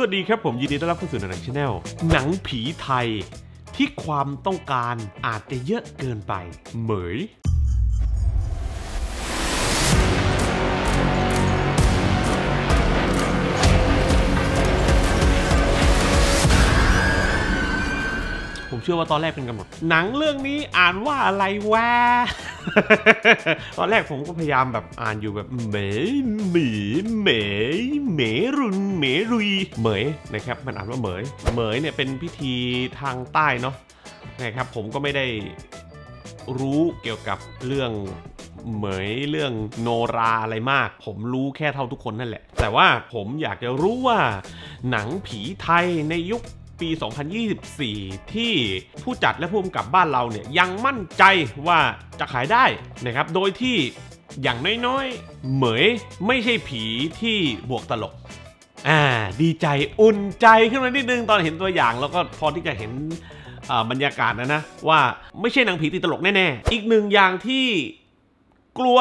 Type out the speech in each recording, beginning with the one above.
สวัสดีครับผมยินดีต้อนรับเข้าสู่หนังชาแนลหนังผีไทยที่ความต้องการอาจจะเยอะเกินไปเหมยมเชื่อว่าตอนแรกเป็นกันหมดหนังเรื่องนี้อ่านว่าอะไรวะ ตอนแรกผมก็พยายามแบบอ่านอยู่แบบเหมยเหมยเหมยเหมรุนเหมรุยเหมยนะครับมันอ่านว่าเหมยเหมยเนี่ยเป็นพิธีทางใต้เนาะ นะ ครับผมก็ไม่ได้รู้เกี่ยวกับเรื่องเหมยเรื่องโนราอะไรมาก ผมรู้แค่เท่าทุกคนนั่นแหละ แต่ว่าผมอยากจะรู้ว่า หนังผีไทยในยุคปี 2024 ที่ผู้จัดและผู้กำกับบ้านเราเนี่ยยังมั่นใจว่าจะขายได้นะครับ โดยที่อย่างน้อยๆ เหมยไม่ใช่ผีที่บวกตลก อ่าดีใจอุ่นใจขึ้นมานิดนึงตอนเห็นตัวอย่างแล้วก็พอที่จะเห็นบรรยากาศนะนะ ว่าไม่ใช่นางผีตีตลกแน่ๆ อีกหนึ่งอย่างที่กลัว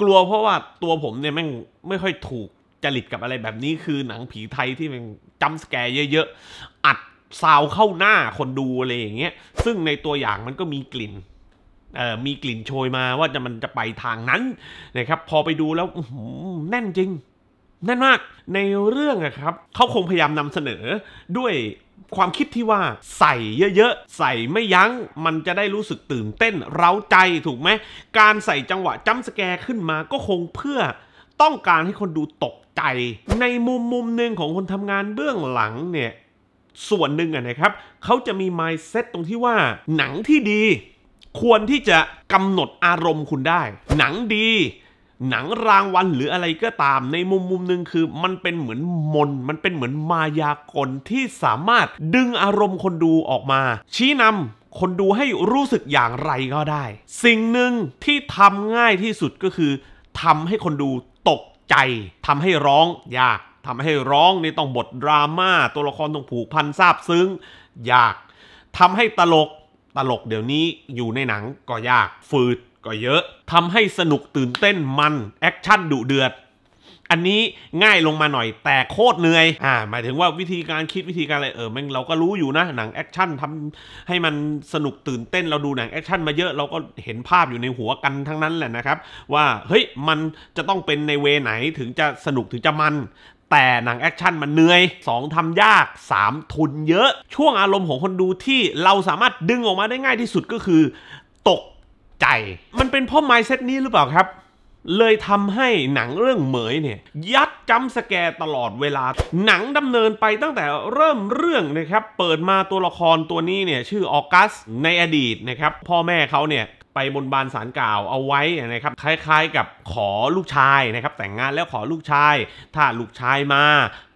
กลัวเพราะว่าตัวผมเนี่ยแม่งไม่ค่อยถูกจริตกับอะไรแบบนี้คือหนังผีไทยที่มันจัมสแกร์เยอะๆอัดซาวเข้าหน้าคนดูอะไรอย่างเงี้ยซึ่งในตัวอย่างมันก็มีกลิ่นเออมีกลิ่นโชยมาว่าจะมันจะไปทางนั้นนะครับพอไปดูแล้วแน่นจริง แน่นมากในเรื่องอะครับเขาคงพยายามนำเสนอด้วยความคิดที่ว่าใส่เยอะๆใส่ไม่ยัง้งมันจะได้รู้สึกตื่นเต้น เร้าใจถูกไหมการใส่จังหวะจัมสแกร์ขึ้นมา ก็คงเพื่อต้องการให้คนดูตกใจในมุมมุมหนึ่งของคนทำงานเบื้องหลังเนี่ยส่วนหนึ่งนะครับเขาจะมี mindset ตรงที่ว่า หนังที่ดี ควรที่จะกำหนดอารมณ์คุณได้ หนังดี หนังรางวัลหรืออะไรก็ตามในมุมมุมหนึ่งคือมันเป็นเหมือนมน มันเป็นเหมือนมายากลที่สามารถดึงอารมณ์คนดูออกมา ชี้นำคนดูให้รู้สึกอย่างไรก็ได้ สิ่งหนึ่งที่ทำง่ายที่สุดก็คือทำให้คนดูใจทำให้ร้องอยากทำให้ร้องนี่ต้องบทดราม่าตัวละครต้องผูกพันซาบซึ้งอยาก ทำให้ตลกตลกเดี๋ยวนี้อยู่ในหนังก็ยากฟืดก็เยอะ ทำให้สนุกตื่นเต้นมัน แอคชั่นดุเดือดอันนี้ง่ายลงมาหน่อยแต่โคตรเหนื่อยอ่า หมายถึงว่าวิธีการคิดวิธีการอะไรเออแม่งเราก็รู้อยู่นะ หนังแอคชั่นทำให้มันสนุกตื่นเต้นเราดูหนังแอคชั่นมาเยอะเราก็เห็นภาพอยู่ในหัวกันทั้งนั้นแหละนะครับ ว่าเฮ้ยมันจะต้องเป็นในเวไหน ถึงจะสนุกถึงจะมัน แต่หนังแอคชั่นมันเหนื่อย2 ทำยาก 3 ทุนเยอะ ช่วงอารมณ์ของคนดูที่เราสามารถดึงออกมาได้ง่ายที่สุดก็คือ ตกใจ มันเป็นเพราะไมซ์เซตนี้หรือเปล่าครับเลยทำให้หนังเรื่องเหมยเนี่ย ยัดจำสแกรตลอดเวลาหนังดำเนินไปตั้งแต่เริ่มเรื่องนะครับเปิดมาตัวละครตัวนี้เนี่ยชื่อออกัสในอดีตนะครับพ่อแม่เขาเนี่ยไปบนบานสารกล่าวเอาไว้นะครับคล้ายๆกับขอลูกชายนะครับแต่งงานแล้วขอลูกชาย ถ้าลูกชายมา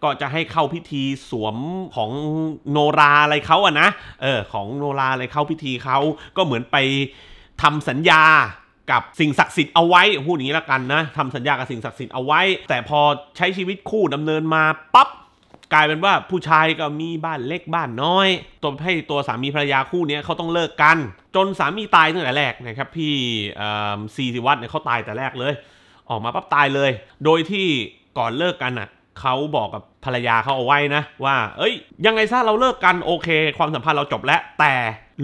ก็จะให้เข้าพิธีสวมของโนราอะไรเขาอะนะเออของโนราอะไรเข้าพิธีเขาก็เหมือนไปทำสัญญากับสิ่งศักดิ์สิทธิ์เอาไว้พูดอย่างนี้ละกันนะทำสัญญากับสิ่งศักดิ์สิทธิ์เอาไว้แต่พอใช้ชีวิตคู่ดำเนินมาปั๊บกลายเป็นว่าผู้ชายก็มีบ้านเล็กบ้านน้อยตัวให้ตัวสามีภรรยาคู่นี้เขาต้องเลิกกัน จนสามีตายตั้งแต่แรกนะครับพี่ซีสิวัตเนี่ยเขาตายแต่แรกเลยออกมาปั๊บตายเลย โดยที่ก่อนเลิกกันอ่ะเขาบอกกับภรรยาเขาเอาไว้นะ ว่า เอ้ยยังไงซะเราเลิกกันโอเค ความสัมพันธ์เราจบแล้ว แต่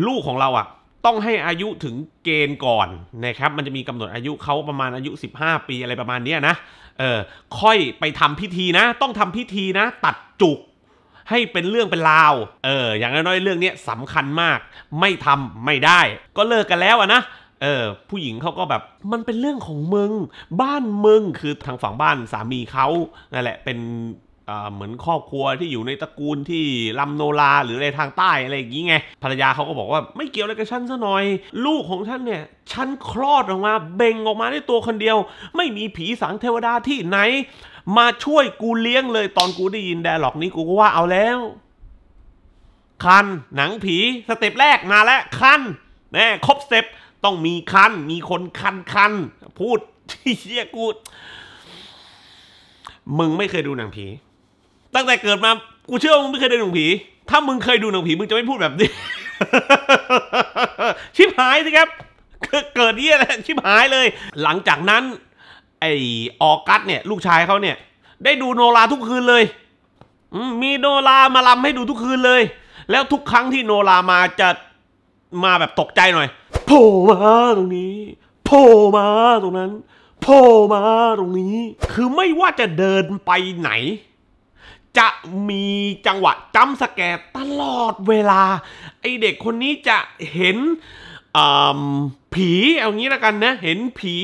ลูกของเราอ่ะต้องให้อายุถึงเกณฑ์ก่อนนะครับ มันจะมีกำหนดอายุเขาประมาณอายุ 15 ปีอะไรประมาณนี้นะ เออ ค่อยไปทำพิธีนะ ต้องทำพิธีนะ ตัดจุกให้เป็นเรื่องเป็นราว เออ อย่างน้อยๆเรื่องนี้สำคัญมาก ไม่ทำไม่ได้ ก็เลิกกันแล้วนะ เออ ผู้หญิงเขาก็แบบ มันเป็นเรื่องของมึง บ้านมึงคือทางฝั่งบ้านสามีเขานั่นแหละ เป็นเหมือนครอบครัวที่อยู่ในตระกูลที่ลำโนราหรืออะไรทางใต้อะไรอย่างนี้ไงภรรยาเขาก็บอกว่าไม่เกี่ยวอะไรกับฉันซะหน่อย ลูกของฉันเนี่ยฉันคลอดออกมา เบ่งออกมาได้ตัวคนเดียว ไม่มีผีสางเทวดาที่ไหน มาช่วยกูเลี้ยงเลยตอนกูได้ยินแดร์ล็อกนี้กูก็ว่าเอาแล้ว คัน หนังผีสเต็ปแรกมาแล้วคันแน่ครบสเต็ปต้องมีคันมีคนคันคันพูดที่เชี่ยกูมึงไม่เคยดูหนังผีตั้งแต่เกิดมากูเชื่อว่ามึงไม่เคยดูหนังผี ถ้ามึงเคยดูหนังผีมึงจะไม่พูดแบบนี้ ชิบหายสิครับ เกิดเนี่ยแหละชิบหายเลย หลังจากนั้น ไอออกัสเนี่ย ลูกชายเขาเนี่ย ได้ดูโนราทุกคืนเลยมีโนรามาลำให้ดูทุกคืนเลย แล้วทุกครั้งที่โนรามาจะมาแบบตกใจหน่อยโผล่มาตรงนี้ โผล่มา ตรงนั้น โผล่มาตรงนี้ คือไม่ว่าจะเดินไปไหนจะมีจังหวะจำสแกตตลอดเวลา ไอเด็กคนนี้จะเห็นผีเอางี้ละกันนะ เห็นผี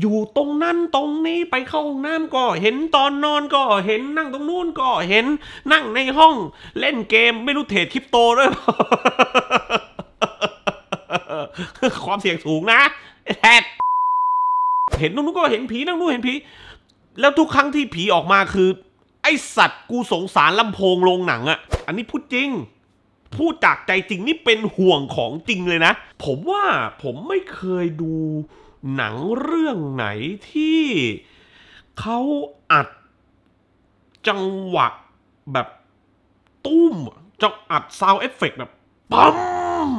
อยู่ตรงนั้นตรงนี้ไปเข้าห้องน้ำก็ เห็นตอนนอนก็เห็นนั่งตรงนู้นก็เห็นนั่งในห้องเล่นเกมไม่รู้เทรดคริปโตด้วยความเสี่ยงสูงนะแทดเห็นตรงนู้นก็เห็นผีนั่งนู้นเห็นผีแล้วทุกครั้งที่ผีออกมาคือไอสัตว์ กูสงสารลำโพงโรงหนังอะ อันนี้พูดจริง พูดจากใจจริงนี่เป็นห่วงของจริงเลยนะ ผมว่าผมไม่เคยดูหนังเรื่องไหนที่เขาอัด จังหวะแบบตุ้มจะอัดซาวเอฟเฟกแบบปั๊ม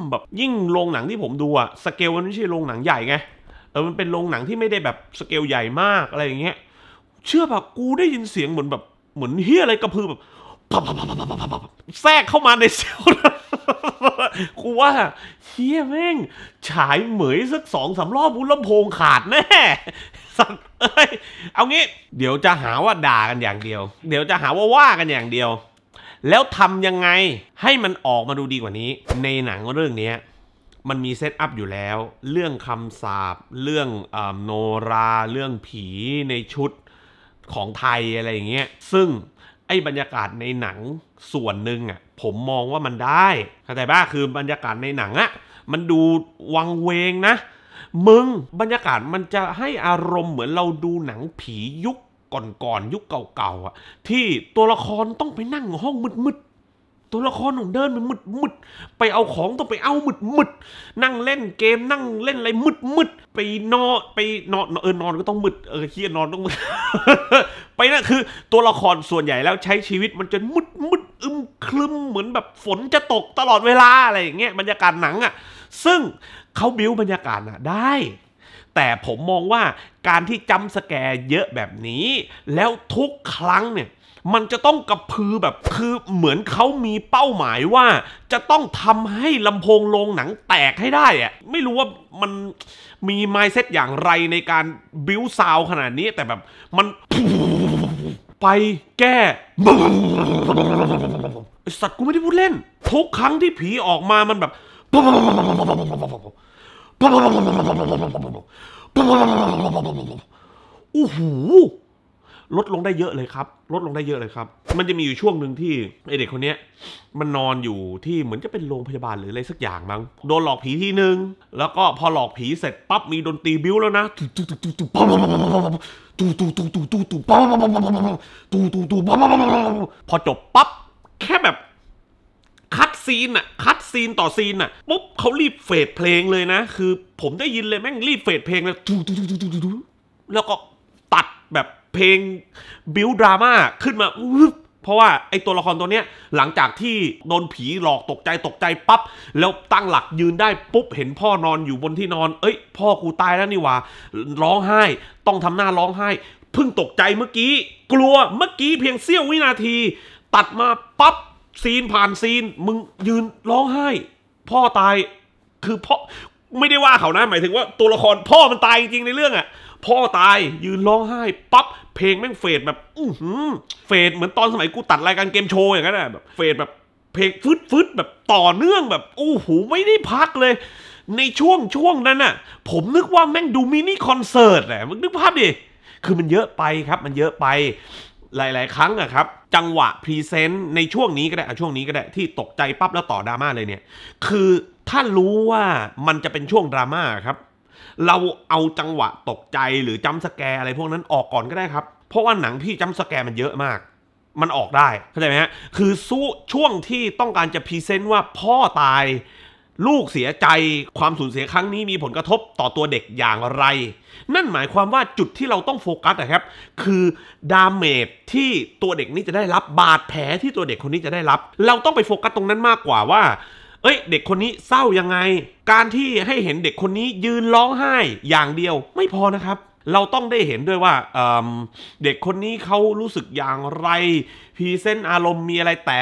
แบบยิ่งโรงหนังที่ผมดูอะสเกลมันไม่ใช่โรงหนังใหญ่ไงเออมันเป็นโรงหนังที่ไม่ได้แบบสเกลใหญ่มากอะไรอย่างเงี้ย เชื่อปะกูได้ยินเสียงเหมือนแบบหมือนเฮียอะไรกระพือแบบแทรกเข้ามาในเซลล์กูว่าเฮียแม่งฉายเหมยสักสองสารอบบุลำโพงขาดแน่สัตว์เอางี้ เดี๋ยวจะหาว่าด่ากันอย่างเดียว เดี๋ยวจะหาว่าว่ากันอย่างเดียว แล้วทำยังไงให้มันออกมาดูดีกว่านี้ ในหนังเรื่องเนี้มันมีเซตอัพอยู่แล้ว เรื่องคำสาบเรื่องอโนราเรื่องผีในชุดของไทยอะไรอย่างเงี้ย ซึ่งไอ้บรรยากาศในหนังส่วนหนึ่งอ่ะ ผมมองว่ามันได้เข้าใจป่ะคือบรรยากาศในหนังอ่ะ มันดูวังเวงนะ มึงบรรยากาศมันจะให้อารมณ์เหมือนเราดูหนังผียุคก่อนๆยุคเก่าๆอ่ะ ที่ตัวละครต้องไปนั่งห้องมืดตัวละครของเดินมันมึดมึดไปเอาของต้องไปเอามึดมึดนั่งเล่นเกมนั่งเล่นอะไรมึดมึดไปนอนไปนอนเออนอนก็ต้องมึดเออเคียนอนต้องมึดไปนะคือตัวละครส่วนใหญ่แล้วใช้ชีวิตมันจะมึดมึดอึมครึมเหมือนแบบฝนจะตกตลอดเวลา อะไรอย่างเงี้ยบรรยากาศหนังอ่ะซึ่งเขาบิวบรรยากาศอ่ะได้ แต่ผมมองว่าการที่จำสแกร์เยอะแบบนี้ แล้วทุกครั้งเนี่ยมันจะต้องกระพือแบบคือเหมือนเขามีเป้าหมายว่า จะต้องทำให้ลำโพงโรงหนังแตกให้ได้อะไม่รู้ว่ามันมีไมเซ็ตอย่างไรในการบิวซาวขนาดนี้แต่แบบมัน ไปแก้สัตว์กูไม่ได้พูดเล่น ทุกครั้งที่ผีออกมามันแบบโอ้โหลดลงได้เยอะเลยครับลดลงได้เยอะเลยครับ มันจะมีอยู่ช่วงหนึ่งที่ ไอเด็กคนนี้มันนอนอยู่ที่เหมือนจะเป็นโรงพยาบาลหรืออะไรสักอย่างมั้งโดนหลอกผีที่หนึ่งแล้วก็พอหลอกผีเสร็จปั๊บ มีดนตรีบิ้วแล้วนะตุตุตุตุตุปั๊ปั๊ปั๊ปั๊บตุตุตุตุตุ๊ตุปั๊ปั๊ปั๊ปั๊ปั๊บตุตุ๊ตุปั๊ปั๊ปั๊ปั๊พอจบปั๊บ แค่แบบ คัดซีนอะคัดซีนต่อซีนอะปุ๊บเขารีบเฟดเพลงเลยนะ คือ ผมได้ยินเลยแม่งรีบเฟดเพลงเลยตุ๊ตุตุตุตุแล้วก็ตัดแบบเพลงบิวดราม่าขึ้นมาเพราะว่า ไอตัวละครตัวเนี้ย หลังจากที่โดนผีหลอกตกใจตกใจ ปั๊บ แล้วตั้งหลักยืนได้ ปุ๊บ เห็นพ่อนอนอยู่บนที่นอนเอ้ยพ่อกูตายแล้วนี่วะร้องไห้ ต้องทำหน้าร้องไห้เพิ่งตกใจเมื่อกี้ กลัวเมื่อกี้เพียงเสี้ยววินาที ตัดมา ปั๊บ ซีนผ่านซีนมึงยืนร้องไห้ พ่อตาย คือพ่อไม่ได้ว่าเขานะ หมายถึงว่าตัวละครพ่อมันตายจริงในเรื่องอะพ่อตายยืนร้องไห้ปั๊บเพลงแม่งเฟดแบบ อื้อหือเฟดเหมือนตอนสมัยกูตัดรายการเกมโชว์อย่างนั้นนะแบบเฟดแบบเพลงฟึดฟึดแบบต่อเนื่องแบบอู้หูไม่ได้พักเลย ในช่วงช่วงนั้นน่ะ ผมนึกว่าแม่งดูมินิคอนเสิร์ตแหละมึงนึกภาพดิคือมันเยอะไปครับ มันเยอะไป หลาย ๆ ครั้งอะครับ จังหวะ พรีเซนต์ในช่วงนี้ก็ได้ช่วงนี้ก็ได้ที่ตกใจปั๊บแล้วต่อดราม่าเลยเนี่ย คือถ้ารู้ว่ามันจะเป็นช่วงดราม่าครับเราเอาจังหวะตกใจหรือจัมสแกร์อะไรพวกนั้นออกก่อนก็ได้ครับ เพราะว่าหนังพี่จัมสแกร์มันเยอะมาก มันออกได้เข้าใจไหมฮะคือสู้ช่วงที่ต้องการจะพรีเซนต์ว่าพ่อตาย ลูกเสียใจความสูญเสียครั้งนี้มีผลกระทบต่อตัวเด็กอย่างไร นั่นหมายความว่าจุดที่เราต้องโฟกัสนะครับคือดาเมจที่ตัวเด็กนี้จะได้รับบาดแผลที่ตัวเด็กคนนี้จะได้รับ เราต้องไปโฟกัสตรงนั้นมากกว่าว่าเอ้ยเด็กคนนี้เศร้ายังไง การที่ให้เห็นเด็กคนนี้ยืนร้องไห้อย่างเดียว ไม่พอนะครับ เราต้องได้เห็นด้วยว่าเเด็กคนนี้เขารู้สึกอย่างไรพรีเซนต์อารมณ์มีอะไรแต่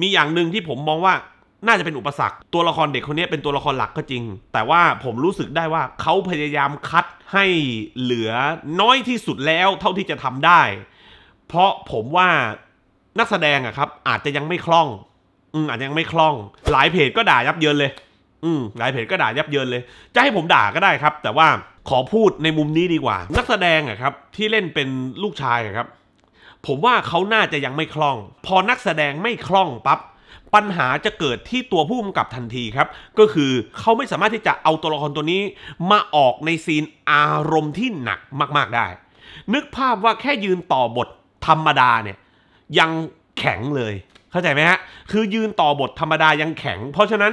มีอย่างหนึ่งที่ผมมองว่าน่าจะเป็นอุปสรรค ตัวละครเด็กคนนี้เป็นตัวละครหลักก็จริง แต่ว่าผมรู้สึกได้ว่าเขาพยายามคัดให้เหลือน้อยที่สุดแล้วเท่าที่จะทำได้ เพราะผมว่านักแสดงอะครับอาจจะยังไม่คล่องอืมอาจจะยังไม่คล่อง หลายเพจก็ด่ายับเยินเลย อืม หลายเพจก็ด่ายับเยินเลย จะให้ผมด่าก็ได้ครับ แต่ว่าขอพูดในมุมนี้ดีกว่า นักแสดงอะครับที่เล่นเป็นลูกชายอะครับ ผมว่าเขาน่าจะยังไม่คล่อง พอ นักแสดงไม่คล่องปั๊บปัญหาจะเกิดที่ตัวผู้กำกับทันทีครับ ก็คือเขาไม่สามารถที่จะเอาตัวละครตัวนี้ มาออกในซีนอารมณ์ที่หนักมากๆได้ นึกภาพว่าแค่ยืนต่อบทธรรมดาเนี่ย ยังแข็งเลยเข้าใจไหมฮะ คือยืนต่อบทธรรมดายังแข็ง เพราะฉะนั้น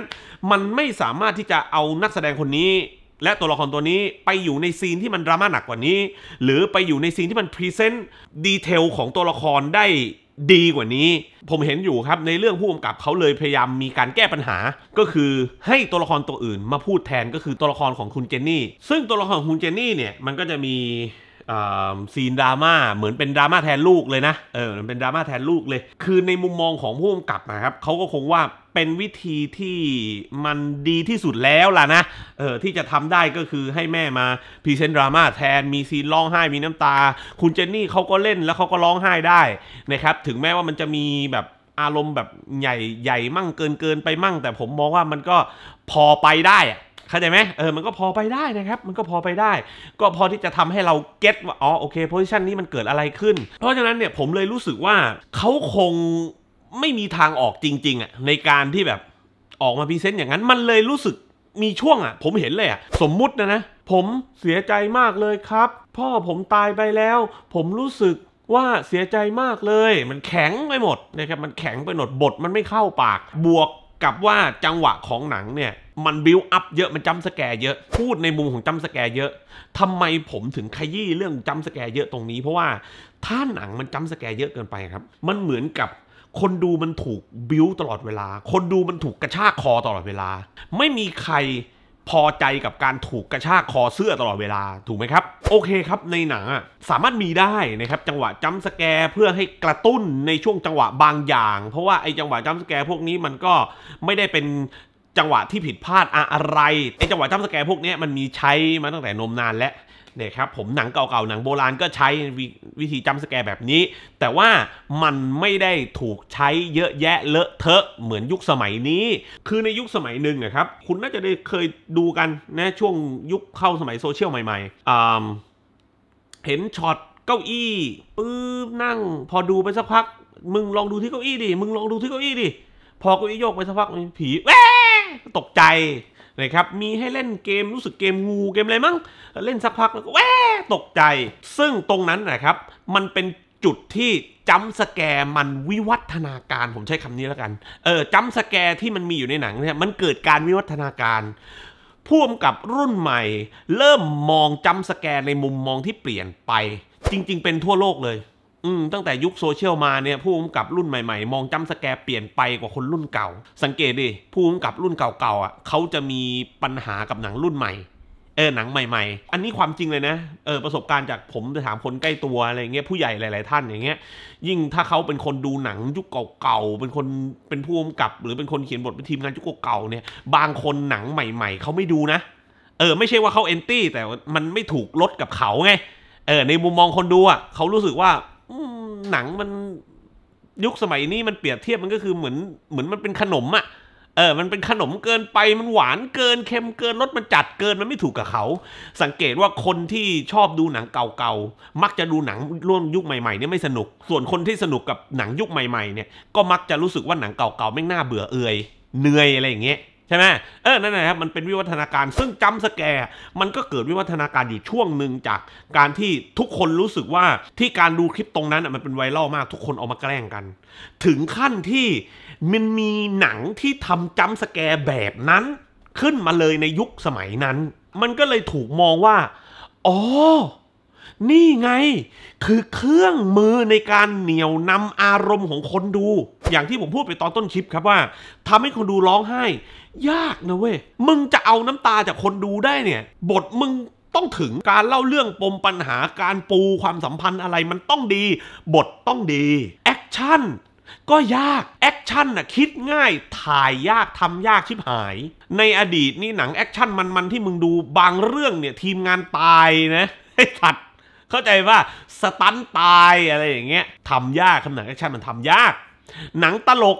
มันไม่สามารถที่จะเอานักแสดงคนนี้ และตัวละครตัวนี้ไปอยู่ในซีนที่มันดราม่าหนักกว่านี้ หรือไปอยู่ในซีนที่มันพรีเซนต์ดีเทลของตัวละครได้ดีกว่านี้ ผมเห็นอยู่ครับในเรื่องผู้กำกับเขาเลยพยายามมีการแก้ปัญหา ก็คือให้ตัวละครตัวอื่นมาพูดแทนก็คือตัวละครของคุณเจนนี่ ซึ่งตัวละครของคุณเจนนี่เนี่ยมันก็จะมีซีนดราม่าเหมือนเป็นดราม่าแทนลูกเลยนะเออเป็นดราม่าแทนลูกเลยคือในมุมมองของผู้กำกับนะครับเขาก็คงว่าเป็นวิธีที่มันดีที่สุดแล้วล่ะนะเออที่จะทำได้ก็คือให้แม่มาพรีเซนต์ดราม่าแทนมีซีนร้องไห้มีน้ำตาคุณเจนนี่เขาก็เล่นแล้วเขาก็ร้องไห้ได้นะครับถึงแม้ว่ามันจะมีแบบอารมณ์แบบใหญ่ใหญ่มั่งเกินเกินไปมั่ง แต่ผมมองว่ามันก็พอไปได้อะข้าใจไหมเออมันก็พอไปได้นะครับมันก็พอไปได้ ก็พอที่จะทำให้เราเก็ตว่าอ๋อโอเคโพสิชันนี้มันเกิดอะไรขึ้นเพราะฉะนั้นเนี่ยผมเลยรู้สึกว่าเขาคงไม่มีทางออกจริงๆอ่ะในการที่แบบออกมาพรีเซนต์อย่างนั้นมันเลยรู้สึกมีช่วงอ่ะผมเห็นเลยอ่ะสมมุตินะนะผมเสียใจมากเลยครับ พ่อผมตายไปแล้ว ผมรู้สึกว่าเสียใจมากเลย มันแข็งไปหมดนะครับมันแข็งไปหมดบทมันไม่เข้าปากบวกกับว่าจังหวะของหนังเนี่ยมันบิวอัพเยอะมันจำสแกร์เยอะพูดในมุมของจำสแกร์เยอะทำไมผมถึงขยี้เรื่องจำสแกร์เยอะตรงนี้ เพราะว่าถ้าหนังมันจำสแกร์เยอะเกินไปครับ มันเหมือนกับคนดูมันถูกบิวตลอดเวลา คนดูมันถูกกระชากคอตลอดเวลา ไม่มีใครพอใจกับการถูกกระชากคอเสื้อตลอดเวลาถูกไหมครับ โอเคครับในหนังสามารถมีได้นะครับจังหวะจัมสแกร์เพื่อให้กระตุ้นในช่วงจังหวะบางอย่าง เพราะว่าไอ้จังหวะจัมสแกร์พวกนี้มันก็ไม่ได้เป็นจังหวะที่ผิดพลาดอะไรไอจังหวะจัมสแกร์พวกนี้มันมีใช้มาตั้งแต่นมนานแล้วเนี่ยครับผมหนังเก่าๆ หนังโบราณก็ใช้วิธีจัมสแกร์แบบนี้ แต่ว่ามันไม่ได้ถูกใช้เยอะแยะเลอะเทอะเหมือนยุคสมัยนี้ คือในยุคสมัยหนึ่งนะครับ คุณน่าจะได้เคยดูกันนะช่วงยุคเข้าสมัยโซเชียลใหม่ๆเห็นช็อตเก้าอี้ปื๊บนั่ง พอดูไปสักพัก มึงลองดูที่เก้าอี้ดิ มึงลองดูที่เก้าอี้ดิ พอเก้าอี้โยกไปสักพักผีแตกใจนะครับมีให้เล่นเกมรู้สึกเกมงูเกมอะไรมั้งเล่นสักพักแล้วก็แวตกใจ ซึ่งตรงนั้นนะครับ มันเป็นจุดที่จัมสแกร์มันวิวัฒนาการผมใช้คำนี้แล้วกันเออจัมสแกร์ที่มันมีอยู่ในหนังเนี่ยมันเกิดการวิวัฒนาการพ่วมกับรุ่นใหม่ เริ่มมองจัมสแกร์ในมุมมองที่เปลี่ยนไป จริงๆ เป็นทั่วโลกเลยอืมตั้งแต่ยุคโซเชียลมาเนี่ยผู้กำกับรุ่นใหม่ๆมองจ้ำสแกเปลี่ยนไปกว่าคนรุ่นเก่า สังเกตดิผู้กำกับรุ่นเก่าๆอ่ะเขาจะมีปัญหากับหนังรุ่นใหม่เออหนังใหม่ๆ อันนี้ความจริงเลยนะเออประสบการณ์จากผมจะถามคนใกล้ตัวอะไรเงี้ยผู้ใหญ่หลายๆท่านอย่างเงี้ยยิ่งถ้าเขาเป็นคนดูหนังยุคเก่าๆ เป็นคนเป็นผู้กำกับหรือเป็นคนเขียนบทเป็นทีมงานยุคเก่าๆเนี่ย บางคนหนังใหม่ๆเขาไม่ดูนะ เออไม่ใช่ว่าเขาเอนตี้แต่มันไม่ถูกลดกับเขาไงเออในมุมมองคนดูอ่ะเขารู้สึกว่าหนังมันยุคสมัยนี้มันเปรียบเทียบมันก็คือเหมือนเหมือนมันเป็นขนมอะ่ะเออมันเป็นขนมเกินไป มันหวานเกินเค็มเกินรสมันจัดเกินมันไม่ถูกกับเขา สังเกตว่าคนที่ชอบดูหนังเก่าๆมักจะดูหนังร่วมยุคใหม่ๆนี่ไม่สนุกส่วนคนที่สนุกกับหนังยุคใหม่ ๆเนี่ยก็มักจะรู้สึกว่าหนังเก่าๆไม่น่าเบื่อเอื่อยเหนื่อยอะไรอย่างเงี้ยใช่ไหมเออ นั่นนะครับมันเป็นวิวัฒนาการซึ่งจัมสแกร์มันก็เกิดวิวัฒนาการอยู่ช่วงหนึ่งจากการที่ทุกคนรู้สึกว่าที่การดูคลิปตรงนั้นมันเป็นไวรัลมากทุกคนเอามาแกล้งกัน ถึงขั้นที่มันมีหนังที่ทำจัมสแกร์แบบนั้นขึ้นมาเลยในยุคสมัยนั้น มันก็เลยถูกมองว่า อ๋อ นี่ไงคือเครื่องมือในการเหนี่ยวนำอารมณ์ของคนดู อย่างที่ผมพูดไปตอนต้นคลิปครับว่าทำให้คนดูร้องไหยากนะเว้ย มึงจะเอาน้ำตาจากคนดูได้เนี่ย บทมึงต้องถึงการเล่าเรื่องปมปัญหาการปูความสัมพันธ์อะไรมันต้องดี บทต้องดีแอคชั่นก็ยากแอคชั่นน่ะคิดง่ายถ่ายยากทำยากชิบหาย ในอดีตนี่หนังแอคชั่นมันมันที่มึงดูบางเรื่องเนี่ย ทีมงานตายนะไอ้สัตว์เข้าใจว่าสตันตาย อะไรอย่างเงี้ยทำยากขหนังแอคชั่นมันทำยากหนังตลก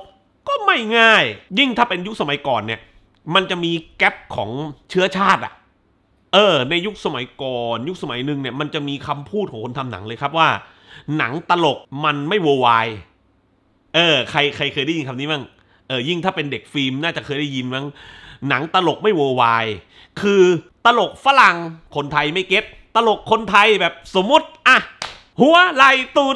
ก็ไม่ง่าย ยิ่งถ้าเป็นยุคสมัยก่อนเนี่ย มันจะมีแกลบของเชื้อชาติอะเออในยุคสมัยก่อน ยุคสมัยหนึ่งเนี่ยมันจะมีคำพูดของคนทำหนังเลยครับว่า หนังตลกมันไม่โววายเออ ใครใครเคยได้ยินคำนี้มั้งเออยิ่งถ้าเป็นเด็กฟิล์มน่าจะเคยได้ยินมั้งหนังตลกไม่โววาย คือตลกฝรั่ง คนไทยไม่เก็ตตลกคนไทยแบบสมมติอ่ะหัวไหลตูด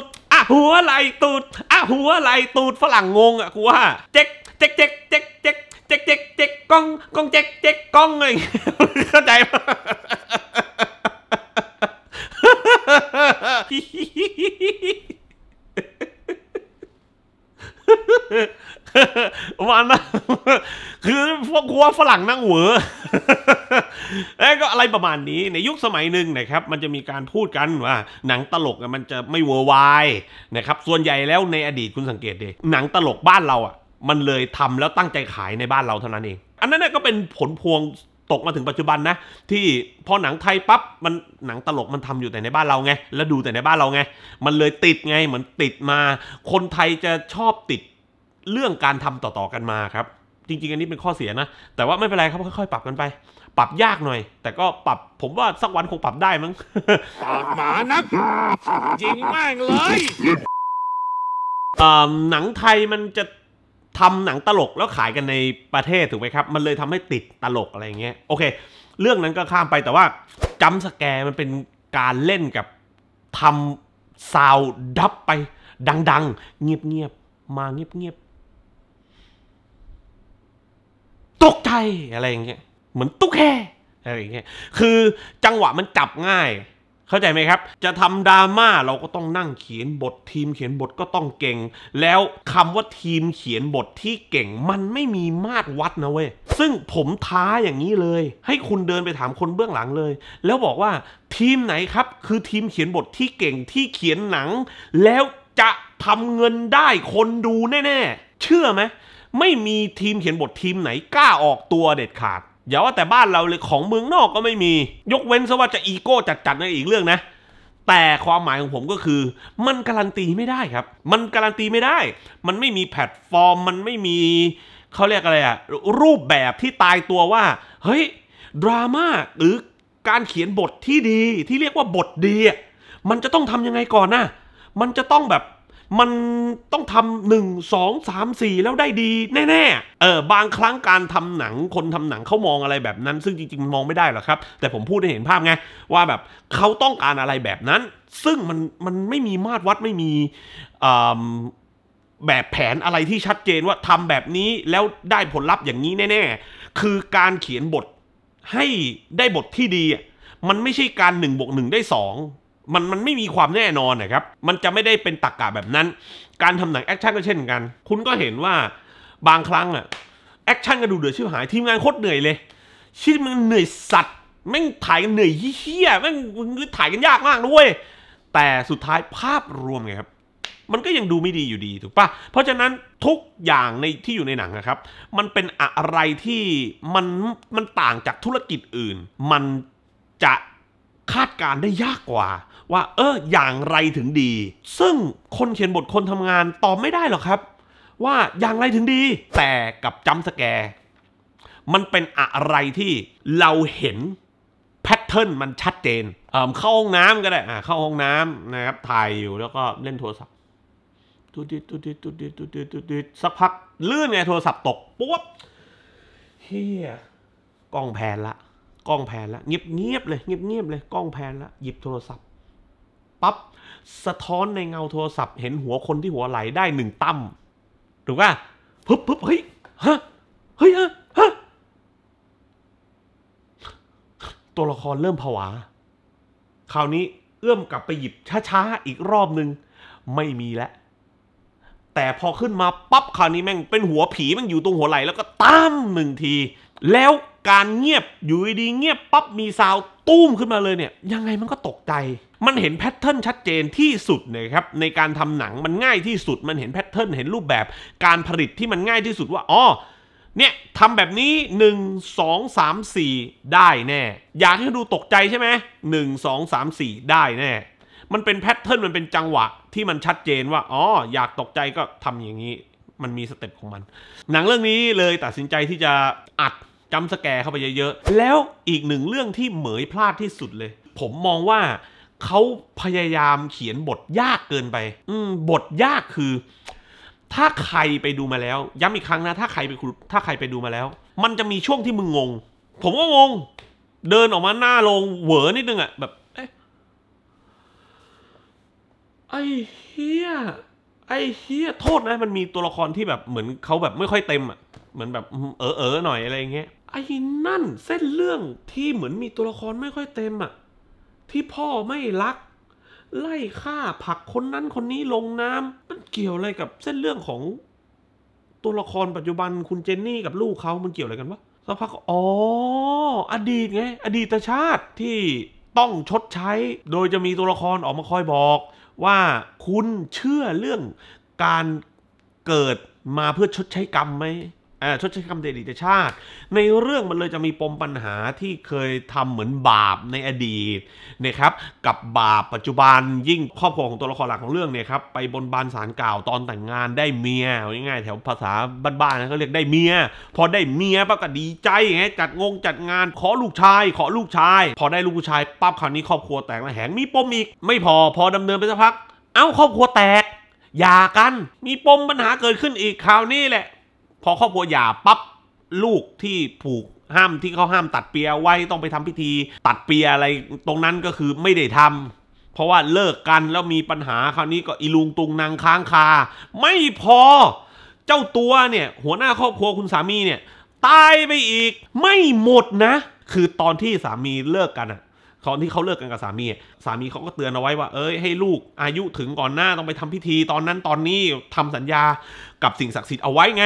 หัวไหลตูดอ่ะหัวไหลตูดฝรั่งงง อ่ะกูว่าเจ๊กเจ๊กเจ๊กเจ๊กเจ๊กเจ๊กเจ๊กเจ๊กก้องกล้องเจ๊กเจ๊กกล้องเลยเข้าใจมปะวันนะคือพวกครัวฝรั่งนั่งเหวอแล้วก็อะไรประมาณนี้ ในยุคสมัยหนึ่งนะครับ มันจะมีการพูดกันว่า หนังตลกมันจะไม่เวอร์ไวนะครับ ส่วนใหญ่ แล้วในอดีตคุณสังเกตดิหนังตลกบ้านเราอ่ะ มันเลยทำแล้วตั้งใจขายในบ้านเรา เท่านั้นเอง อันนั้นก็เป็นผลพวงตกมาถึงปัจจุบันนะ ที่พอหนังไทยปั๊บ มันหนังตลกมันทำอยู่แต่ในบ้านเราไง แล้วดูแต่ในบ้านเราไง มันเลยติดไง เหมือนติดมา คนไทยจะชอบติดเรื่องการทำต่อๆกันมาครับ จริงๆ อันนี้เป็นข้อเสียนะ แต่ว่าไม่เป็นไรครับค่อยๆปรับกันไป ปรับยากหน่อย แต่ก็ปรับผมว่าสักวันคงปรับได้มั้งปากหมานักริงมากเลยหนังไทยมันจะทำหนังตลกแล้วขายกันในประเทศถูกไหมครับ มันเลยทำให้ติดตลกอะไรเงี้ยโอเค เรื่องนั้นก็ข้ามไปแต่ว่าจำสแกมันเป็นการเล่นกับทำซาวดับไป ดังๆ เงียบๆมาเงียบตกใจอะไรอย่างเงี้ยเหมือนตุ๊กแกอะไรอย่างเงี้ยคือจังหวะมันจับง่าย เข้าใจไหมครับ จะทำดราม่าเราก็ต้องนั่งเขียนบท ทีมเขียนบทก็ต้องเก่ง แล้วคำว่าทีมเขียนบทที่เก่งมันไม่มีมาตรวัดนะเว้ยซึ่งผมท้าอย่างนี้เลย ให้คุณเดินไปถามคนเบื้องหลังเลย แล้วบอกว่าทีมไหนครับ คือทีมเขียนบทที่เก่งที่เขียนหนัง แล้วจะทำเงินได้คนดูแน่ๆ เชื่อไหมไม่มีทีมเขียนบททีมไหนกล้าออกตัวเด็ดขาดอย่าว่าแต่บ้านเราเลยของเมืองนอกก็ไม่มี ยกเว้นซะว่าจะอีโก้จัดๆนั่นอีกเรื่องนะแต่ความหมายของผมก็คือ มันการันตีไม่ได้ครับ มันการันตีไม่ได้ มันไม่มีแพลตฟอร์ม มันไม่มี เขาเรียกอะไรอะรูปแบบที่ตายตัวว่า เฮ้ย ดราม่าหรือการเขียนบทที่ดีที่เรียกว่าบทดีมันจะต้องทำยังไงก่อนนะมันจะต้องแบบมันต้องทำหนึ่งสองสามสี่แล้วได้ดีแน่ๆ เออบางครั้งการทำหนังคนทำหนังเขามองอะไรแบบนั้น ซึ่งจริง ๆมองไม่ได้หรอกครับ แต่ผมพูดให้เห็นภาพไง ว่าแบบเขาต้องการอะไรแบบนั้น ซึ่งมันมันไม่มีมาตรวัดไม่มีแบบแผนอะไรที่ชัดเจนว่าทำแบบนี้แล้วได้ผลลัพธ์อย่างนี้แน่ๆ คือการเขียนบทให้ได้บทที่ดี มันไม่ใช่การหนึ่งบวกหนึ่งได้สองมันมันไม่มีความแน่นอนนะครับ มันจะไม่ได้เป็นตรกกะแบบนั้น การทำหนังแอคชั่นก็เช่นกัน คุณก็เห็นว่า บางครั้งอะแอคชั่นก็ดูเดือดชิบหายทีมงานโคตรเหนื่อยเลยชีวิตมันเหนื่อยสัตว์ แม่งถ่ายกันเหนื่อยเฮี้ยแม่งถ่ายกันยากมากด้วย แต่สุดท้ายภาพรวมไงครับ มันก็ยังดูไม่ดีอยู่ดีถูกปะเพราะฉะนั้นทุกอย่างในที่อยู่ในหนังนะครับ มันเป็นอะไรที่มันมันต่างจากธุรกิจอื่น มันจะคาดการได้ยากกว่าว่าเอออย่างไรถึงดี ซึ่งคนเขียนบท คนทำงานตอบไม่ได้หรอกครับ ว่าอย่างไรถึงดี แต่กับจำสแกร์มันเป็นอะไรที่เราเห็นแพทเทิร์นมันชัดเจนเเข้าห้องน้ำก็ได้เข้าห้องน้ำนะครับถ่ายอยู่แล้วก็เล่นโทรศัพท์ตุดิตุดิตุดิตุดิตุดิสักพักลื่นไงโทรศัพท์ตกปุ๊บเฮียกล้องแพนละกล้องแพนละ เงียบเงียบเลยเงียบเงียบเลย กล้องแพนละหยิบโทรศัพท์ั๊บสะท้อนในเงาโทรศัพท์ เห็นหัวคนที่หัวไหลได้หนึ่งตั้มถูกป่ะปึ๊บปึ๊บเฮ้ยฮะเฮ้ยฮะฮะตัวละครเริ่มผวา คราวนี้เอื้อมกลับไปหยิบช้าๆ อีกรอบหนึ่งไม่มีแล้วแต่พอขึ้นมา ปั๊บคราวนี้แม่ง เป็นหัวผีแม่งอยู่ตรงหัวไหลแล้วก็ตั้มหนึ่งที แล้วการเงียบอยู่ดี เงียบปั๊บมีซาวตุ้มขึ้นมาเลยเนี่ยยังไงมันก็ตกใจมันเห็นแพทเทิร์นชัดเจนที่สุดนะครับในการทำหนังมันง่ายที่สุด มันเห็นแพทเทิร์นเห็นรูปแบบการผลิตที่มันง่ายที่สุดว่าอ๋อเนี่ยทำแบบนี้ 1 2 3 4ได้แน่ อยากให้ดูตกใจใช่ไหมหนึ่งสองสามสี่ได้แน่ มันเป็นแพทเทิร์นมันเป็นจังหวะที่มันชัดเจนว่าอ๋ออยากตกใจก็ทำอย่างนี้ มันมีสเต็ปของมัน หนังเรื่องนี้เลยตัดสินใจที่จะอัดจำสแกเข้าไปเยอะๆแล้วอีกหนึ่งเรื่องที่เหมยพลาดที่สุดเลย ผมมองว่าเขาพยายามเขียนบทยากเกินไป อืบทยากคือ ถ้าใครไปดูมาแล้ว ย้ำอีกครั้งนะ ถ้าใครไปถ้าใครไปดูมาแล้ว มันจะมีช่วงที่มึงงง ผมก็งง เดินออกมาหน้าลงเหวอนิดนึงอะแบบไอ้เฮียไอ้เฮียโทษนะ มันมีตัวละครที่แบบเหมือนเขาแบบไม่ค่อยเต็มอ่ะเหมือนแบบ เออเออหน่อยอะไรเงี้ยไอ้นั่น เส้นเรื่องที่เหมือนมีตัวละครไม่ค่อยเต็ม อ่ะที่พ่อไม่รัก ไล่ฆ่าผักคนนั้นคนนี้ลงน้ำมันเกี่ยวอะไรกับ เส้นเรื่องของตัวละครปัจจุบัน คุณเจนนี่กับลูกเขามันเกี่ยวอะไรกันวะสักพักอ๋ออดีตไงอดีตชาติที่ต้องชดใช้ โดยจะมีตัวละครออกมาคอยบอก ว่าคุณเชื่อเรื่องการเกิดมาเพื่อชดใช้กรรมไหมชดใช้กรรมในอดีตชาติในเรื่องมันเลยจะมีปมปัญหาที่เคยทำเหมือนบาปในอดีตนะครับ กับบาปปัจจุบันยิ่งครอบครัวของตัวละครหลักของเรื่องเนี่ยครับไปบนบานสารกล่าวตอนแต่งงานได้เมียง่ายๆแถวภาษาบ้านๆนะเขาเรียกได้เมียพอได้เมียปั๊บก็ดีใจไงจัดงงจัดงานขอลูกชาย ขอลูกชาย พอได้ลูกชายปั๊บคราวนี้ครอบครัวแตกระแหงมีปมอีกไม่พอพอดำเนินไปสักพัก เอ้าครอบครัวแตกหย่ากันมีปมปัญหาเกิดขึ้นอีกคราวนี้แหละพอครอบครัวหย่าปั๊บลูกที่ผูกห้ามที่เขาห้ามตัดเปียไว้ต้องไปทำพิธีตัดเปียอะไรตรงนั้นก็คือไม่ได้ทำ เพราะว่าเลิกกันแล้วมีปัญหาคราวนี้ก็อีลุงตุงนางค้างคา ไม่พอเจ้าตัวเนี่ย หัวหน้าครอบครัวคุณสามีเนี่ยตายไปอีกไม่หมดนะ คือตอนที่สามีเลิกกันอะตอนที่เขาเลิกกันกับสามี สามีเขาก็เตือนเอาไว้ว่าเอ้ยให้ลูกอายุถึงก่อนหน้าต้องไปทำพิธี ตอนนั้นตอนนี้ทำสัญญา กับสิ่งศักดิ์สิทธิ์เอาไว้ไง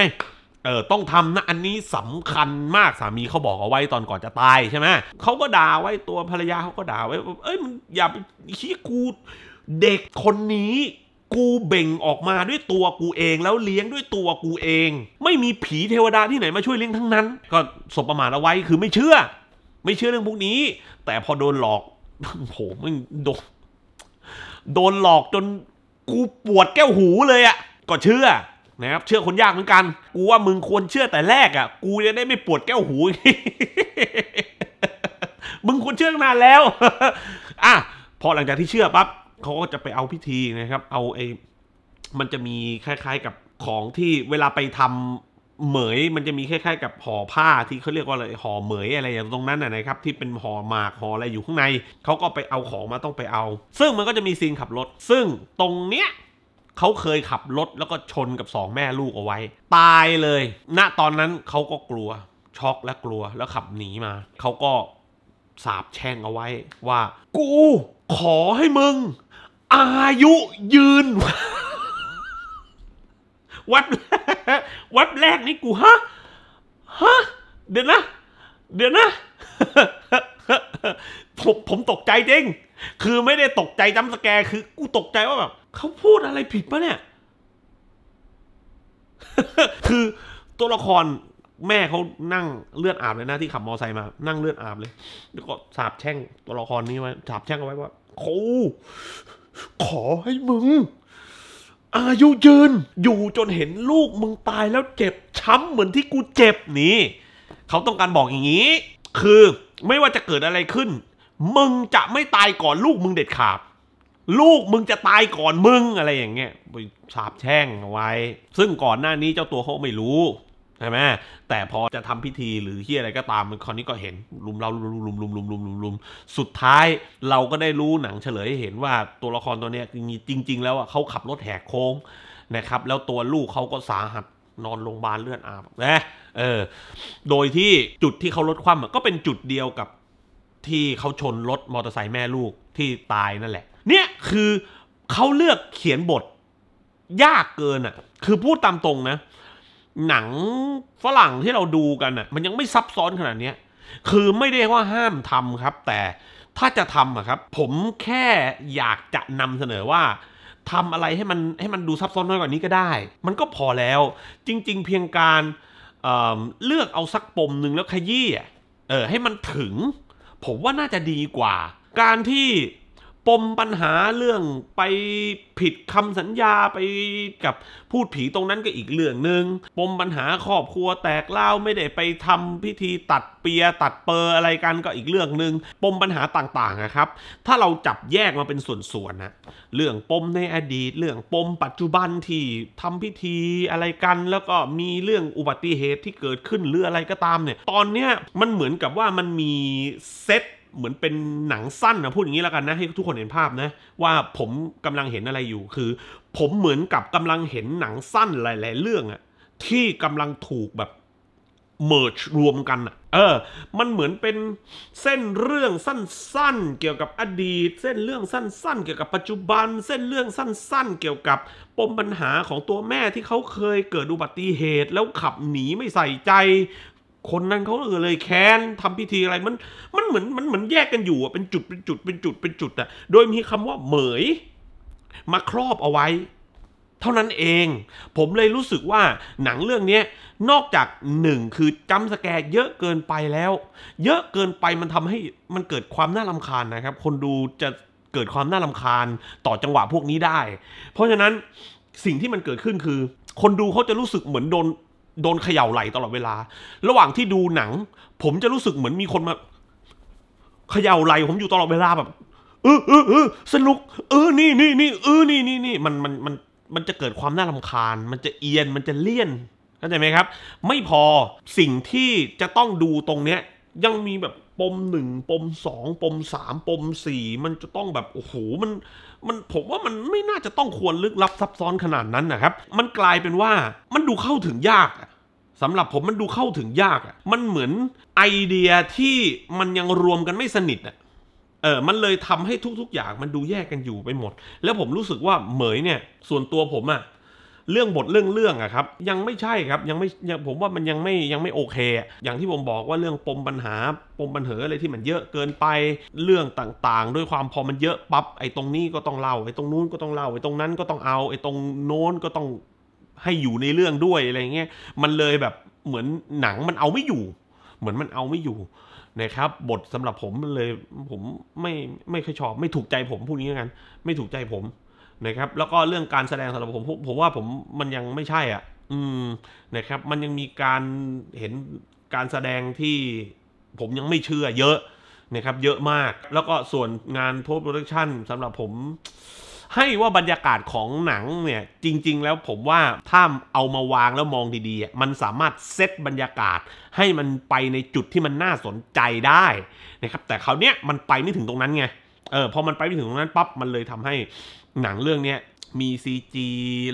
เออต้องทำนะอันนี้สำคัญมากสามีเขาบอกเอาไว้ตอนก่อนจะตายใช่ไหมเขาก็ด่าไว้ตัวภรรยาเขาก็ด่าไว้ เอ้ยมึงอย่าไปขี้กูเด็กคนนี้กูเบ่งออกมาด้วยตัวกูเอง แล้วเลี้ยงด้วยตัวกูเอง ไม่มีผีเทวดาที่ไหนมาช่วยเลี้ยงทั้งนั้น ก็สบประมาทเอาไว้คือไม่เชื่อ ไม่เชื่อเรื่องพวกนี้ แต่พอโดนหลอกโหมึงโดนโดนหลอกจนกูปวดแก้วหูเลยอะ่ะก็เชื่อนะครับเชื่อคนยากเหมือนกัน กูว่ามึงควรเชื่อแต่แรกอ่ะ กูจะได้ไม่ปวดแก้วหูมึงควรเชื่อนานแล้วอ่ะพอหลังจากที่เชื่อปั๊บเขาก็จะไปเอาพิธีนะครับ เอาไอ้มันจะมีคล้ายๆกับของที่เวลาไปทำ เหมยมันจะมีคล้ายๆกับห่อผ้าที่เขาเรียกว่าอะไรห่อเหมยอะไรอย่างตรงนั้นนะครับ ที่เป็นห่อหมากห่ออะไรอยู่ข้างในเขาก็ไปเอาของมาต้องไปเอา ซึ่งมันก็จะมีซีนขับรถ ซึ่งตรงเนี้ยเขาเคยขับรถแล้วก็ชนกับสองแม่ลูกเอาไว้ ตายเลย ณ ตอนนั้นเขาก็กลัว ช็อกและกลัวแล้วขับหนีมา เขาก็สาบแช่งเอาไว้ว่า กู ขอให้มึง อายุยืน วัดวัดแรกนี่กู ฮะ ฮะ เดี๋ยวนะ เดี๋ยวนะ ผมผมตกใจจริงคือไม่ได้ตกใจจำสแกร์คือกูตกใจว่าแบบเขาพูดอะไรผิดปะเนี่ย คือตัวละครแม่เขานั่งเลือดอาบเลยนะที่ขับมอไซค์มา นั่งเลือดอาบเลย แล้วก็สาบแช่งตัวละครนี้ไว้สาบแช่งเอาไว้ว่าโขขอให้มึงอายุยืน อยู่จนเห็นลูกมึงตายแล้วเจ็บช้ำเหมือนที่กูเจ็บนี่เขาต้องการบอกอย่างนี้ คือไม่ว่าจะเกิดอะไรขึ้นมึงจะไม่ตายก่อนลูกมึงเด็ดขาดลูกมึงจะตายก่อนมึงอะไรอย่างเงี้ยไปสาบแช่งเอาไว้ ซึ่งก่อนหน้านี้เจ้าตัวเขาไม่รู้ใช่ไหมแต่พอจะทำพิธีหรือที่อะไรก็ตามมันคราวนี้ก็เห็นลุมเราลุมลุมลุมลุมลุมลุมุมสุดท้ายเราก็ได้รู้หนังเฉลยเห็นว่าตัวละครตัวเนี้ยจริง ๆ แล้วอ่ะเขาขับรถแหกโค้งนะครับ แล้วตัวลูกเขาก็สาหัสนอนโรงพยาบาลเลือดอาบ นะ เออ โดยที่จุดที่เขาลดความก็เป็นจุดเดียวกับที่เขาชนรถมอเตอร์ไซค์แม่ลูกที่ตายนั่นแหละ เนี่ยคือเขาเลือกเขียนบท ยากเกินอะ่ะคือพูดตามตรงนะหนังฝรั่งที่เราดูกันอะ่ะมัน ยังไม่ซับซ้อนขนาดนี้คือไม่ได้ว่าห้ามทำครับ แต่ถ้าจะทำอะครับ ผมแค่อยากจะนำเสนอว่าทำอะไรให้มันให้มันดูซับซ้อนน้อยกว่านี้ก็ได้ มันก็พอแล้วจริงๆ เพียงการเเลือกเอาสักปมหนึ่งแล้วขยี้เออให้มันถึงผมว่าน่าจะดีกว่าการที่ปมปัญหาเรื่องไปผิดคำสัญญาไปกับพูดผีตรงนั้นก็อีกเรื่องหนึ่งปมปัญหาครอบครัวแตกเล่าไม่ได้ไปทำพิธีตัดเปียตัดเปอร์อะไรกันก็อีกเรื่องหนึ่งปมปัญหาต่างๆนะครับถ้าเราจับแยกมาเป็นส่วนๆนะเรื่องปมในอดีตเรื่องปมปัจจุบันที่ทำพิธีอะไรกันแล้วก็มีเรื่องอุบัติเหตุที่เกิดขึ้นหรืออะไรก็ตามเนี่ยตอนเนี้ยมันเหมือนกับว่ามันมีเซตเหมือนเป็นหนังสั้นนะพูดอย่างนี้แล้วกันนะให้ทุกคนเห็นภาพนะ ว่าผมกำลังเห็นอะไรอยู่คือ ผมเหมือนกับกำลังเห็นหนังสั้นหลาย ๆ เรื่องอะที่กำลังถูกแบบเมิร์ชรวมกันอะเออมันเหมือนเป็นเส้นเรื่องสั้น ๆ เกี่ยวกับอดีต เส้นเรื่องสั้น ๆ เกี่ยวกับปัจจุบันเส้นเรื่องสั้น ๆ เกี่ยวกับปมปัญหาของตัวแม่ที่เขาเคยเกิดอุบัติเหตุ แล้วขับหนีไม่ใส่ใจคนนั้นเขาเออเลยแค้นทำพิธีอะไรมันมันเหมือนมันเหมือนแยกกันอยู่อ่ะ เป็นจุดเป็นจุดเป็นจุดเป็นจุดอ่ะโดยมีคำว่าเหมยมาครอบเอาไว้ เท่านั้นเองผมเลยรู้สึกว่าหนังเรื่องนี้นอกจากหนึ่งคือจำสแกร์เยอะเกินไปแล้ว เยอะเกินไปมันทำให้มันเกิดความน่าลำคาญนะครับ คนดูจะเกิดความน่าลำคาญต่อจังหวะพวกนี้ได้ เพราะฉะนั้นสิ่งที่มันเกิดขึ้นคือ คนดูเขาจะรู้สึกเหมือนโดนโดนเขย่าไหลตลอดเวลา ระหว่างที่ดูหนัง ผมจะรู้สึกเหมือนมีคนมาเขย่าไหล ผมอยู่ตลอดเวลาแบบเออเออเออสนุกเออ นี่นี่นี่เออนี่นี่นี่มันมันมันมันจะเกิดความน่าลำคาญ มันจะเอียน มันจะเลี่ยนเข้าใจไหมครับ ไม่พอสิ่งที่จะต้องดูตรงเนี้ย ยังมีแบบปมหนึ่งปมสอง ปมสาม ปมสี่มันจะต้องแบบโอ้โหมันมันผมว่ามันไม่น่าจะต้องควรลึกลับซับซ้อนขนาดนั้นนะครับ มันกลายเป็นว่ามันดูเข้าถึงยากสำหรับผมมันดูเข้าถึงยากอ่ะ มันเหมือนไอเดียที่มันยังรวมกันไม่สนิทอ่ะเออมันเลยทำให้ทุกๆอย่างมันดูแยกกันอยู่ไปหมด แล้วผมรู้สึกว่าเหมยเนี่ยส่วนตัวผมอ่ะเรื่องบทเรื่องเรื่องอะครับ ยังไม่ใช่ครับยังไม่ผมว่ามันยังไม่ยังไม่โอเคอย่างที่ผมบอกว่าเรื่องปมปัญหา ปมปัญหาอะไรที่มันเยอะเกินไปเรื่องต่างๆ ด้วยความพอมันเยอะปั๊บไอ้ตรงนี้ก็ต้องเล่าไอ้ตรงนู้นก็ต้องเล่าไอ้ตรงนั้นก็ต้องเอาไอ้ตรงโน้นก็ต้องให้อยู่ในเรื่องด้วยอะไรเงี้ยมันเลยแบบเหมือนหนังมันเอาไม่อยู่ เหมือนมันเอาไม่อยู่นะครับ บทสำหรับผมเลยผมไม่ไม่ค่อยชอบไม่ถูกใจผมพูดงี้กันไม่ถูกใจผมนะครับแล้วก็เรื่องการแสดงสำหรับผมผมว่าผมมันยังไม่ใช่อ่ะอืมนะครับมันยังมีการเห็นการแสดงที่ผมยังไม่เชื่อ เยอะนะครับ เยอะมากแล้วก็ส่วนงานโพสต์โปรดักชันสำหรับผม ให้ว่าบรรยากาศของหนังเนี่ยจริง ๆ แล้วผมว่าถ้าเอามาวางแล้วมองดี ๆ มันสามารถเซตบรรยากาศให้มันไปในจุดที่มันน่าสนใจได้นะครับแต่คราวเนี้ยมันไปไม่ถึงตรงนั้นไงเออพอมันไปไม่ถึงตรงนั้นปั๊บมันเลยทำให้หนังเรื่องเนี้ย มีซีจี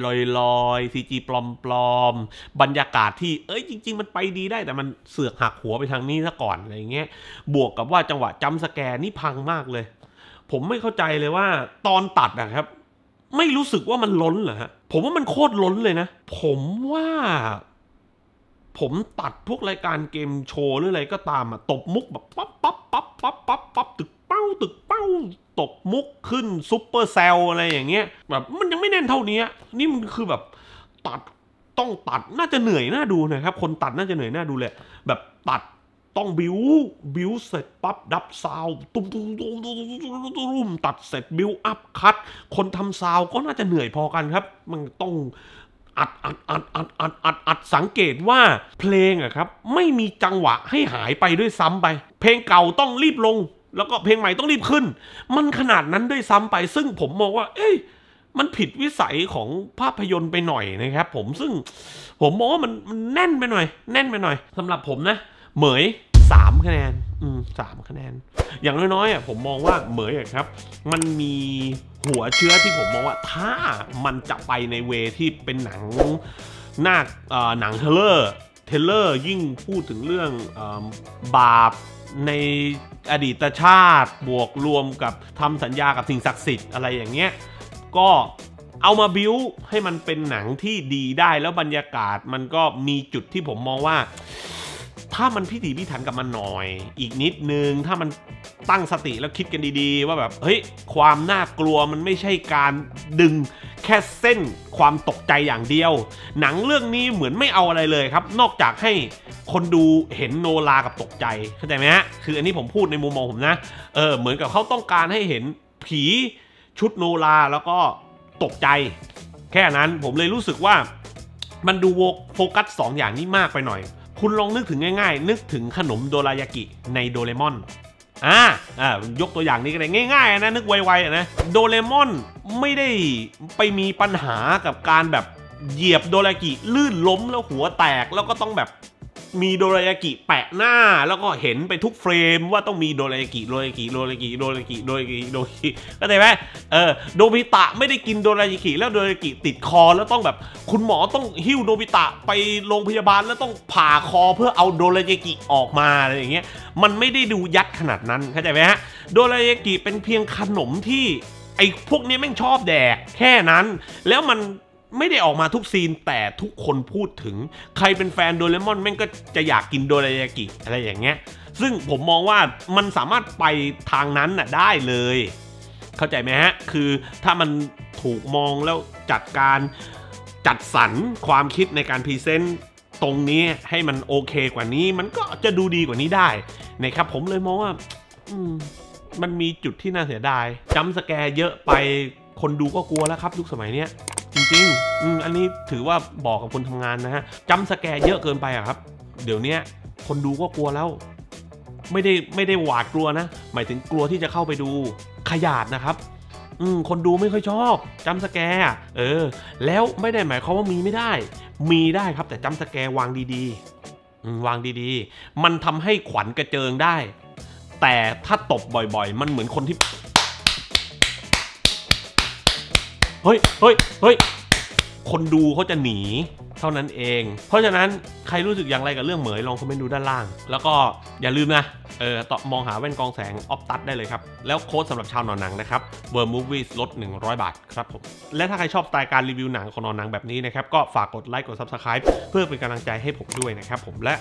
ลอยลอยซีจีปลอมปลอมบรรยากาศที่ เอ้ยจริง ๆ มันไปดีได้ แต่มันเสือกหักหัวไปทางนี้ซะก่อน อะไรเงี้ยบวกกับว่าจังหวะจำสแกนนี่พังมากเลย ผมไม่เข้าใจเลยว่า ตอนตัดนะครับ ไม่รู้สึกว่ามันล้นเหรอฮะ ผมว่ามันโคตรล้นเลยนะ ผมว่า ผมตัดพวกรายการเกมโชว์หรืออะไรก็ตามอะตบมุกแบบป๊บปั๊บปั๊บปั๊บปั๊บปั๊บตึกเป้าตึกเป้าตบมุกขึ้นซุปเปอร์เซลอะไรอย่างเงี้ยแบบมันยังไม่แน่นเท่านี้นี่มันคือแบบตัดต้องตัดน่าจะเหนื่อยน่าดูนะครับ คนตัดน่าจะเหนื่อยน่าดูเลย แบบตัดต้องบิวบิวเสร็จปั๊บดับซาวตุ้มตุ้มตุ้มตุ้มตุ้มตุ้มตัดเสร็จบิวอัพคัดคนทำซาวก็น่าจะเหนื่อยพอกันครับมันต้องอัดอัดอัดอัดอัดอัดอัดสังเกตว่าเพลงอะครับไม่มีจังหวะให้หายไปด้วยซ้ำไปเพลงเก่าต้องรีบลงแล้วก็เพลงใหม่ต้องรีบขึ้น มันขนาดนั้นด้วยซ้ำไป ซึ่งผมมองว่า เอ้ย มันผิดวิสัยของภาพยนตร์ไปหน่อยนะครับ ผม ซึ่งผมมองว่ามันมันแน่นไปหน่อย แน่นไปหน่อยสำหรับผมนะ เหมยสามคะแนน อืมสามคะแนน อย่างน้อยๆอ่ะผมมองว่าเหมยครับ มันมีหัวเชื้อที่ผมมองว่า ถ้ามันจะไปในเวที่เป็นหนัง หน้าหนังเทเลอร์ เทเลอร์ ยิ่งพูดถึงเรื่องบาปในอดีตชาติ บวกรวมกับทำสัญญากับสิ่งศักดิ์สิทธิ์อะไรอย่างเงี้ย ก็เอามาบิวให้มันเป็นหนังที่ดีได้แล้วบรรยากาศมันก็มีจุดที่ผมมองว่า ถ้ามันพิถีพิถันกับมันหน่อย อีกนิดนึง ถ้ามันตั้งสติแล้วคิดกันดีๆ ว่าแบบเฮ้ยความน่ากลัวมันไม่ใช่การดึงแค่เส้นความตกใจอย่างเดียว หนังเรื่องนี้เหมือนไม่เอาอะไรเลยครับ นอกจากให้คนดูเห็นโนลากับตกใจ เข้าใจไหมฮะ คืออันนี้ผมพูดในมุมมองผมนะ เออ เหมือนกับเขาต้องการให้เห็นผีชุดโนลาแล้วก็ตกใจ แค่นั้นผมเลยรู้สึกว่ามันดูโฟกัส2ออย่างนี้มากไปหน่อย คุณลองนึกถึงง่ายๆ นึกถึงขนมโดรายากิในโดเรมอนอ่าอ่ายกตัวอย่างนี้กันเลยง่ายๆนะนึกไวๆนะโดเรมอน ไม่ได้ไปมีปัญหากับการแบบเหยียบโดรากิลื่นล้มแล้วหัวแตกแล้วก็ต้องแบบมีโดรายากิ แปะหน้า แล้วก็เห็นไปทุกเฟรม ว่าต้องมีโดรายากิ โดรายากิ โดรายากิ โดรายากิโดรายากิโดรายากิก็ได้ไหมเออโดบิตะไม่ได้กินโดรายากิ แล้วโดรายากิติดคอแล้วต้องแบบคุณหมอต้องหิ้วโดบิตะไปโรงพยาบาลแล้วต้องผ่าคอเพื่อเอาโดรายากิออกมาอะไรอย่างเงี้ย มันไม่ได้ดูยัดขนาดนั้นเข้าใจไหมฮะโดรายากิเป็นเพียงขนมที่ไอ้พวกนี้แม่งชอบแดกแค่นั้น แล้วมันไม่ได้ออกมาทุกซีนแต่ทุกคนพูดถึงใครเป็นแฟนโดเรมอนแม่งก็จะอยากกินโดเรยากิอะไรอย่างเงี้ย ซึ่งผมมองว่ามันสามารถไปทางนั้นน่ะได้เลย เข้าใจไหมฮะ คือถ้ามันถูกมองแล้วจัดการจัดสรรความคิดในการพรีเซนต์ตรงนี้ ให้มันโอเคกว่านี้ มันก็จะดูดีกว่านี้ได้นะครับ ผมเลยมองว่ามันมีจุดที่น่าเสียดายจำสแกร์เยอะไปคนดูก็กลัวแล้วครับยุคสมัยเนี้ยจริงๆอืมอันนี้ถือว่าบอกกับคนทำงานนะฮะจำสแกร์เยอะเกินไปอะครับ เดี๋ยวนี้คนดูก็กลัวแล้ว ไม่ได้ไม่ได้หวาดกลัวนะ หมายถึงกลัวที่จะเข้าไปดูขยาดนะครับ อืมคนดูไม่ค่อยชอบจำสแกร์เออ แล้วไม่ได้หมายความว่ามีไม่ได้ มีได้ครับแต่จำสแกร์วางดีๆวางดีๆ มันทำให้ขวัญกระเจิงได้ แต่ถ้าตบบ่อยๆ มันเหมือนคนที่เฮ้ยเฮ้ยเฮ้ยคนดูเขาจะหนี เท่านั้นเอง เพราะฉะนั้นใครรู้สึกอย่างไรกับเรื่องเหมยลองคอมเมนต์ดูด้านล่าง แล้วก็อย่าลืมนะเออตอมองหาแว่นกองแสง ออฟตัดได้เลยครับ แล้วโค้ดสำหรับชาวนอนหนังนะครับเวอร์มูฟวี่ลด 100 บาทครับผม และถ้าใครชอบสไตล์การรีวิวหนังของนอนหนังแบบนี้นะครับ ก็ฝากกดไลค์กดซับสไครป์เพื่อเป็นกำลังใจให้ผมด้วยนะครับผมและ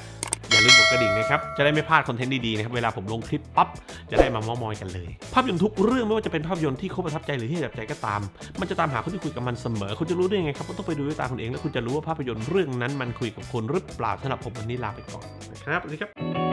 อย่าลืมกดกระดิ่งนะครับ จะได้ไม่พลาดคอนเทนต์ดีๆนะครับ เวลาผมลงคลิปปั๊บจะได้มาม้ามอยกันเลย ภาพยนตร์ทุกเรื่องไม่ว่าจะเป็นภาพยนตร์ที่เขาประทับใจหรือที่ประทับใจก็ตาม มันจะตามหาคนที่คุยกับมันเสมอคุณจะรู้ได้ยังไงครับก็ต้องไปดูด้วยตาคุณเองแล้ว คุณจะรู้ว่าภาพยนตร์เรื่องนั้น มันคุยกับคนหรือเปล่าสำหรับผมวันนี้ลาไปก่อนนะครับ สวัสดีครับ